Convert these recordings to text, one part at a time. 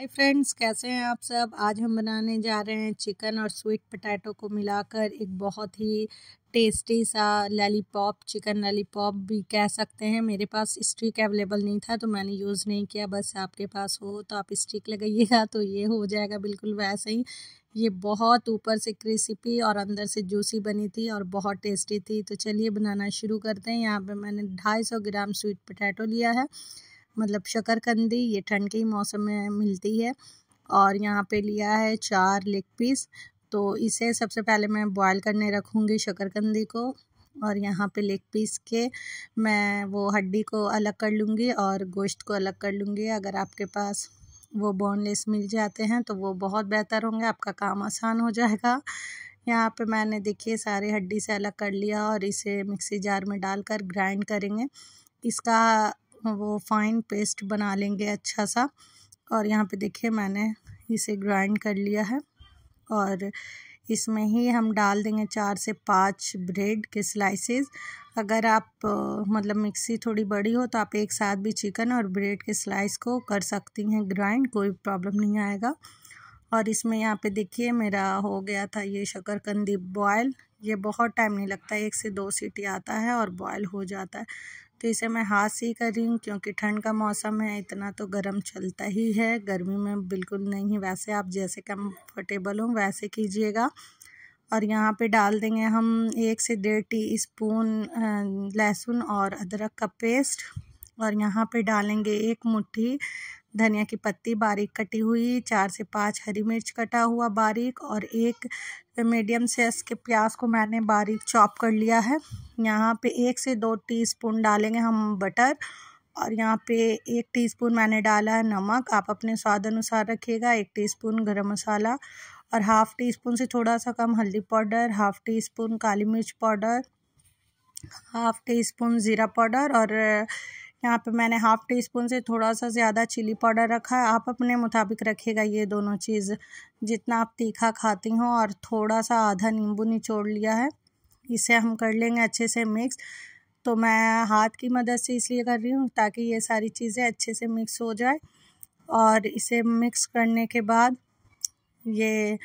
hi friends कैसे हैं आप सब आज हम बनाने जा रहे हैं चिकन और स्वीट पटैटो को मिलाकर एक बहुत ही टेस्टी सा लॉलीपॉप चिकन लॉलीपॉप भी कह सकते हैं मेरे पास स्टिक अवेलेबल नहीं था तो मैंने यूज़ नहीं किया बस आपके पास हो तो आप स्टिक लगाइएगा तो ये हो जाएगा बिल्कुल वैसे ही ये बहुत ऊपर से क्रिस्पी और अंदर से जूसी बनी थी और बहुत टेस्टी थी तो चलिए बनाना शुरू करते हैं यहाँ पे मैंने 250 ग्राम स्वीट पटैटो लिया है मतलब शकरकंदी ये ठंड के ही मौसम में मिलती है और यहाँ पे लिया है चार लेग पीस तो इसे सबसे पहले मैं बॉयल करने रखूँगी शकरकंदी को और यहाँ पे लेग पीस के मैं वो हड्डी को अलग कर लूँगी और गोश्त को अलग कर लूँगी अगर आपके पास वो बोनलेस मिल जाते हैं तो वो बहुत बेहतर होंगे आपका काम आसान हो जाएगा यहाँ पे मैंने देखिए सारे हड्डी से अलग कर लिया और इसे मिक्सी जार में डालकर ग्राइंड करेंगे इसका वो फाइन पेस्ट बना लेंगे अच्छा सा और यहाँ पे देखिए मैंने इसे ग्राइंड कर लिया है और इसमें ही हम डाल देंगे चार से पाँच ब्रेड के स्लाइसेस अगर आप मतलब मिक्सी थोड़ी बड़ी हो तो आप एक साथ भी चिकन और ब्रेड के स्लाइस को कर सकती हैं ग्राइंड कोई प्रॉब्लम नहीं आएगा और इसमें यहाँ पे देखिए मेरा हो गया था ये शकरकंदी बॉयल ये बहुत टाइम नहीं लगता एक से दो सीटी आता है और बॉयल हो जाता है तो इसे मैं हाथ से ही कर रही हूँ क्योंकि ठंड का मौसम है इतना तो गर्म चलता ही है गर्मी में बिल्कुल नहीं वैसे आप जैसे कंफर्टेबल हो वैसे कीजिएगा और यहाँ पे डाल देंगे हम एक से डेढ़ टी स्पून लहसुन और अदरक का पेस्ट और यहाँ पे डालेंगे एक मुट्ठी धनिया की पत्ती बारीक कटी हुई चार से पाँच हरी मिर्च कटा हुआ बारीक और एक मीडियम साइज के प्याज को मैंने बारीक चॉप कर लिया है यहाँ पे एक से दो टीस्पून डालेंगे हम बटर और यहाँ पे एक टीस्पून मैंने डाला है नमक आप अपने स्वाद अनुसार रखिएगा एक टीस्पून गरम मसाला और हाफ़ टी स्पून से थोड़ा सा कम हल्दी पाउडर हाफ़ टी स्पून काली मिर्च पाउडर हाफ़ टी स्पून ज़ीरा पाउडर और यहाँ पे मैंने हाफ़ टी स्पून से थोड़ा सा ज़्यादा चिली पाउडर रखा है आप अपने मुताबिक रखिएगा ये दोनों चीज़ जितना आप तीखा खाती हो और थोड़ा सा आधा नींबू निचोड़ लिया है इसे हम कर लेंगे अच्छे से मिक्स तो मैं हाथ की मदद से इसलिए कर रही हूँ ताकि ये सारी चीज़ें अच्छे से मिक्स हो जाए और इसे मिक्स करने के बाद ये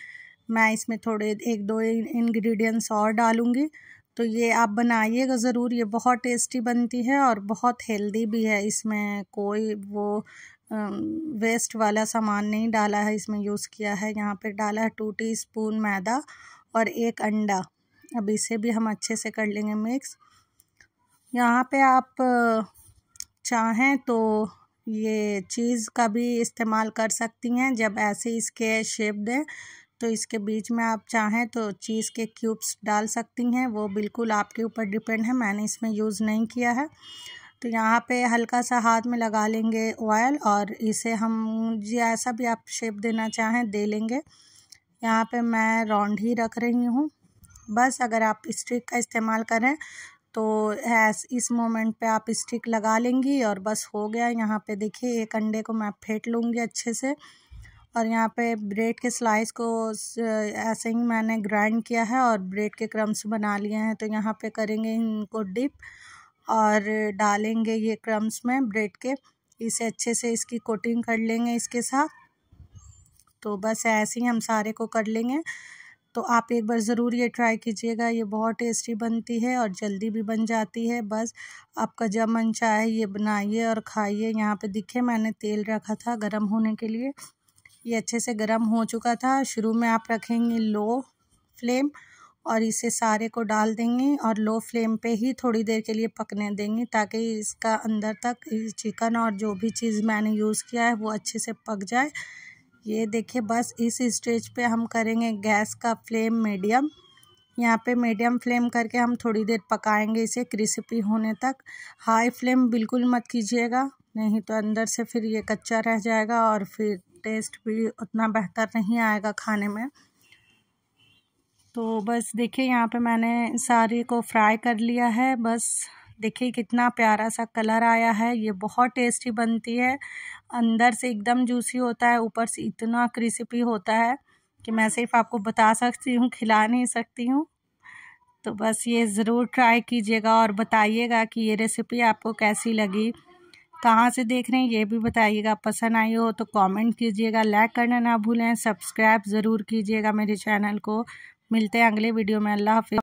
मैं इसमें थोड़े एक दो इन्ग्रीडियंट्स और डालूँगी तो ये आप बनाइएगा ज़रूर ये बहुत टेस्टी बनती है और बहुत हेल्दी भी है इसमें कोई वो वेस्ट वाला सामान नहीं डाला है इसमें यूज़ किया है यहाँ पर डाला है टू टी स्पून मैदा और एक अंडा अब इसे भी हम अच्छे से कर लेंगे मिक्स यहाँ पे आप चाहें तो ये चीज़ का भी इस्तेमाल कर सकती हैं जब ऐसे इसके शेप दें तो इसके बीच में आप चाहें तो चीज़ के क्यूब्स डाल सकती हैं वो बिल्कुल आपके ऊपर डिपेंड है मैंने इसमें यूज़ नहीं किया है तो यहाँ पे हल्का सा हाथ में लगा लेंगे ऑयल और इसे हम जैसा भी आप शेप देना चाहें दे लेंगे यहाँ पे मैं राउंड ही रख रही हूँ बस अगर आप स्टिक का इस्तेमाल करें तो ऐस इस मोमेंट पे आप स्टिक लगा लेंगी और बस हो गया यहाँ पे देखिए एक अंडे को मैं फेंट लूँगी अच्छे से और यहाँ पे ब्रेड के स्लाइस को ऐसे ही मैंने ग्राइंड किया है और ब्रेड के क्रम्स बना लिए हैं तो यहाँ पे करेंगे इनको डिप और डालेंगे ये क्रम्स में ब्रेड के इसे अच्छे से इसकी कोटिंग कर लेंगे इसके साथ तो बस ऐसे ही हम सारे को कर लेंगे तो आप एक बार ज़रूर ये ट्राई कीजिएगा ये बहुत टेस्टी बनती है और जल्दी भी बन जाती है बस आपका जब मन चाहे ये बनाइए और खाइए यहाँ पे दिखे मैंने तेल रखा था गर्म होने के लिए ये अच्छे से गर्म हो चुका था शुरू में आप रखेंगे लो फ्लेम और इसे सारे को डाल देंगे और लो फ्लेम पे ही थोड़ी देर के लिए पकने देंगे ताकि इसका अंदर तक चिकन और जो भी चीज़ मैंने यूज़ किया है वो अच्छे से पक जाए ये देखिए बस इस स्टेज पे हम करेंगे गैस का फ्लेम मीडियम यहाँ पे मीडियम फ्लेम करके हम थोड़ी देर पकाएंगे इसे क्रिस्पी होने तक हाई फ्लेम बिल्कुल मत कीजिएगा नहीं तो अंदर से फिर ये कच्चा रह जाएगा और फिर टेस्ट भी उतना बेहतर नहीं आएगा खाने में तो बस देखिए यहाँ पे मैंने सारे को फ्राई कर लिया है बस देखिए कितना प्यारा सा कलर आया है ये बहुत टेस्टी बनती है अंदर से एकदम जूसी होता है ऊपर से इतना क्रिस्पी होता है कि मैं सिर्फ आपको बता सकती हूँ खिला नहीं सकती हूँ तो बस ये ज़रूर ट्राई कीजिएगा और बताइएगा कि ये रेसिपी आपको कैसी लगी कहाँ से देख रहे हैं ये भी बताइएगा पसंद आई हो तो कमेंट कीजिएगा लाइक करना ना भूलें सब्सक्राइब ज़रूर कीजिएगा मेरे चैनल को मिलते हैं अगले वीडियो में अल्लाह हाफि